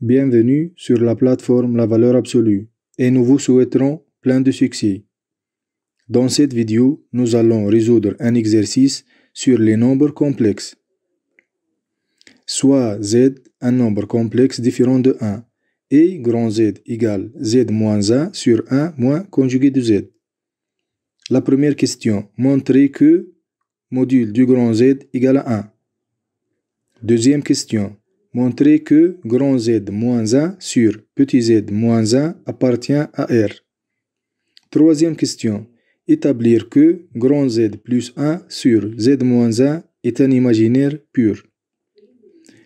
Bienvenue sur la plateforme La Valeur Absolue et nous vous souhaiterons plein de succès. Dans cette vidéo, nous allons résoudre un exercice sur les nombres complexes. Soit z un nombre complexe différent de 1 et grand Z égale Z moins 1 sur 1 moins conjugué de Z. La première question, montrer que module du grand Z égale à 1. Deuxième question, montrer que grand Z moins 1 sur petit z moins 1 appartient à R. Troisième question. Établir que grand Z plus 1 sur Z moins 1 est un imaginaire pur.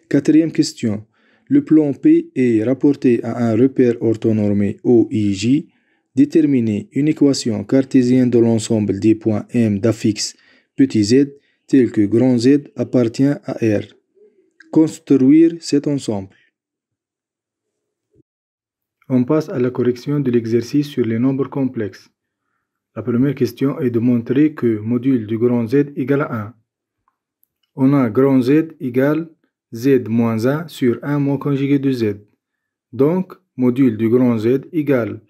Quatrième question. Le plan P est rapporté à un repère orthonormé OIJ. Déterminer une équation cartésienne de l'ensemble des points M d'affixe petit z tel que grand Z appartient à R construire cet ensemble. On passe à la correction de l'exercice sur les nombres complexes. La première question est de montrer que module du grand Z égale à 1. On a grand Z égale Z moins 1 sur 1 moins conjugué de Z. Donc, module du grand Z égale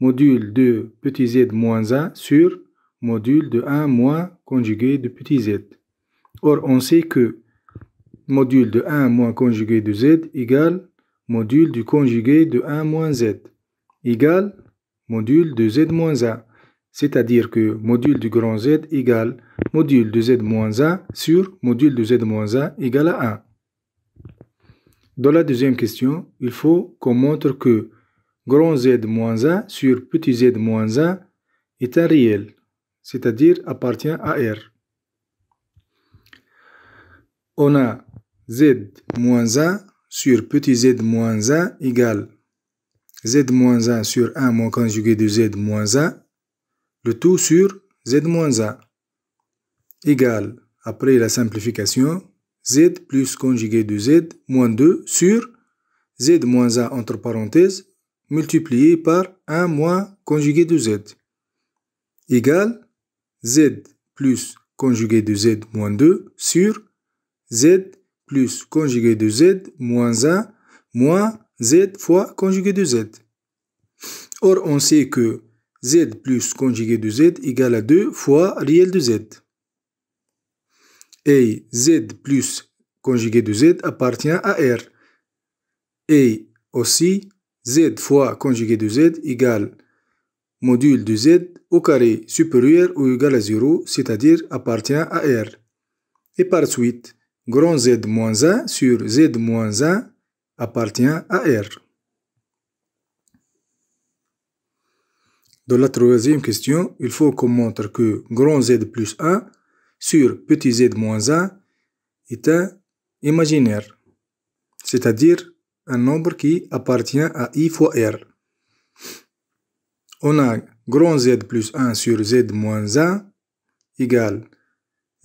module de petit z moins 1 sur module de 1 moins conjugué de petit z. Or, on sait que module de 1 moins conjugué de z égale module du conjugué de 1 moins z égale module de z moins 1. C'est-à-dire que module du grand z égale module de z moins 1 sur module de z moins 1 égale à 1. Dans la deuxième question, il faut qu'on montre que grand z moins 1 sur petit z moins 1 est un réel, c'est-à-dire appartient à R. On a z moins 1 sur petit z moins 1 égale z moins 1 sur 1 moins conjugué de z moins 1, le tout sur z moins 1 égale, après la simplification, z plus conjugué de z moins 2 sur z moins 1 entre parenthèses multiplié par 1 moins conjugué de z égale z plus conjugué de z moins 2 sur z moins 1 plus conjugué de z moins 1 moins z fois conjugué de z. Or, on sait que z plus conjugué de z égale à 2 fois réel de z. Et z plus conjugué de z appartient à R. Et aussi, z fois conjugué de z égale module de z au carré supérieur ou égal à 0, c'est-à-dire appartient à R. Et par suite, grand Z-1 sur Z-1 appartient à R. Dans la troisième question, il faut qu'on montre que grand Z plus 1 sur petit z moins 1 est un imaginaire, c'est-à-dire un nombre qui appartient à i fois r. On a grand Z plus 1 sur Z moins 1 égale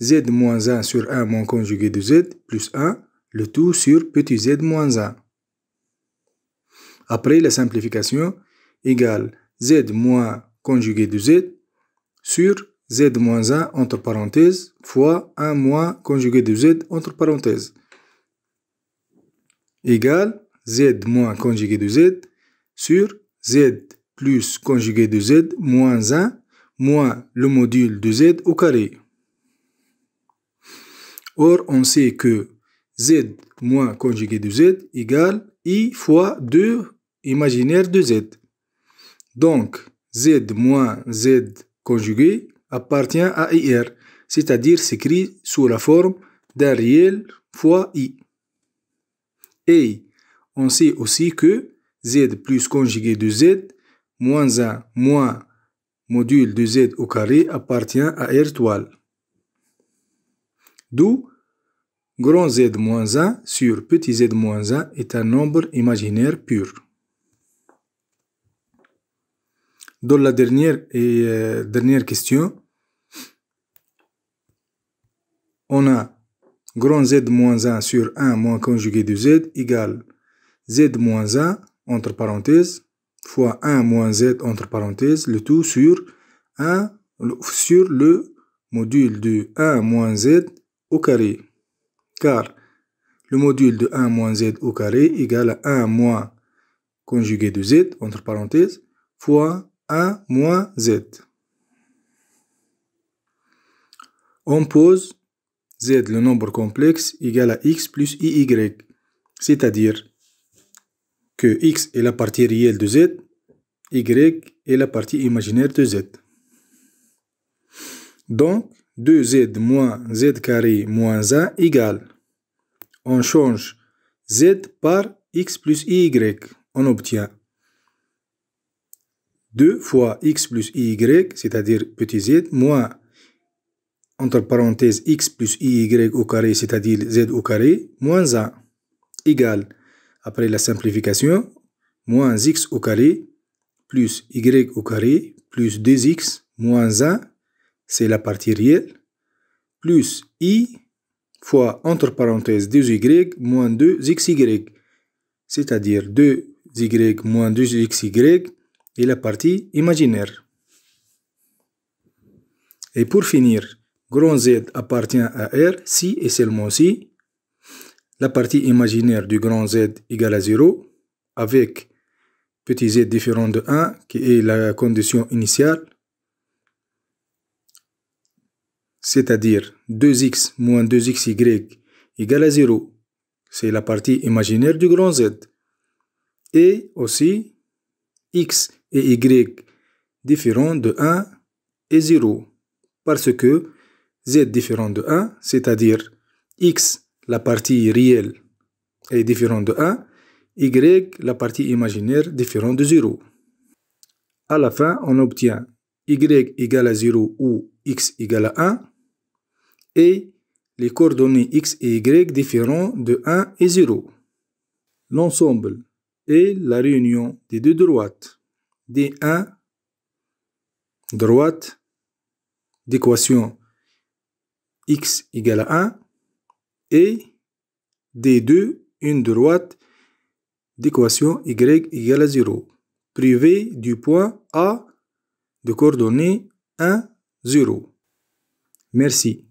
z moins 1 sur 1 moins conjugué de z plus 1, le tout sur petit z moins 1. Après la simplification, égale z moins conjugué de z sur z moins 1 entre parenthèses fois 1 moins conjugué de z entre parenthèses égale z moins conjugué de z sur z plus conjugué de z moins 1 moins le module de z au carré. Or, on sait que z moins conjugué de z égale i fois 2 imaginaire de z. Donc, z moins z conjugué appartient à ir, c'est-à-dire s'écrit sous la forme d'un réel fois i. Et on sait aussi que z plus conjugué de z moins 1 moins module de z au carré appartient à r toile. D'où grand z moins 1 sur petit z moins 1 est un nombre imaginaire pur. Dans la dernière, et, euh, dernière question, on a grand z moins 1 sur 1 moins conjugué de z égale z moins 1 entre parenthèses fois 1 moins z entre parenthèses, le tout sur sur le module de 1 moins z au carré, car le module de 1 moins z au carré égale à 1 moins conjugué de z, entre parenthèses, fois 1 moins z. On pose z, le nombre complexe, égal à x plus y, c'est-à-dire que x est la partie réelle de z, y est la partie imaginaire de z. Donc, 2z moins z carré moins 1 égale. On change z par x plus y. On obtient 2 fois x plus y, c'est-à-dire petit z, moins, entre parenthèses, x plus y au carré, c'est-à-dire z au carré, moins 1, égale, après la simplification, moins x au carré, plus y au carré, plus 2x, moins 1, c'est la partie réelle, plus i fois entre parenthèses 2y moins 2xy, c'est-à-dire 2y moins 2xy est la partie imaginaire. Et pour finir, grand Z appartient à R si et seulement si la partie imaginaire du grand Z égale à 0 avec petit z différent de 1 qui est la condition initiale c'est-à-dire 2x moins 2xy égale à 0. C'est la partie imaginaire du grand Z. Et aussi, x et y différents de 1 et 0. Parce que z différent de 1, c'est-à-dire x, la partie réelle, est différente de 1, y, la partie imaginaire, différent de 0. À la fin, on obtient y égale à 0 ou x égale à 1 et les coordonnées x et y différents de 1 et 0. L'ensemble est la réunion des deux droites, d 1 droite d'équation x égale à 1 et d 2 une droite d'équation y égale à 0, Privé du point A de coordonnées 1, et 0. Merci.